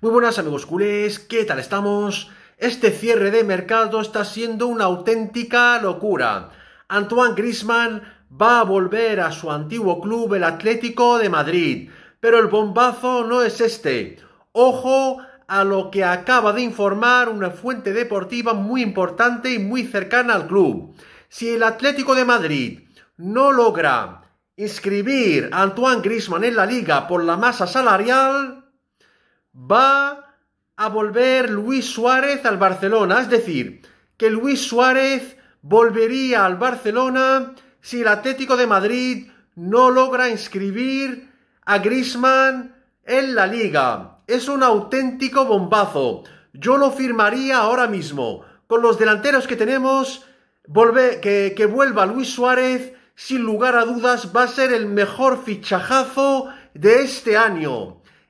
Muy buenas amigos culés, ¿qué tal estamos? Este cierre de mercado está siendo una auténtica locura. Antoine Grisman va a volver a su antiguo club, el Atlético de Madrid, pero el bombazo no es este. Ojo a lo que acaba de informar una fuente deportiva muy importante y muy cercana al club. Si el Atlético de Madrid no logra inscribir a Antoine Grisman en la liga por la masa salarial, va a volver Luis Suárez al Barcelona. Es decir, que Luis Suárez volvería al Barcelona si el Atlético de Madrid no logra inscribir a Grisman en la liga. Es un auténtico bombazo. Yo lo firmaría ahora mismo. Con los delanteros que tenemos, que vuelva Luis Suárez, sin lugar a dudas, va a ser el mejor fichajazo de este año.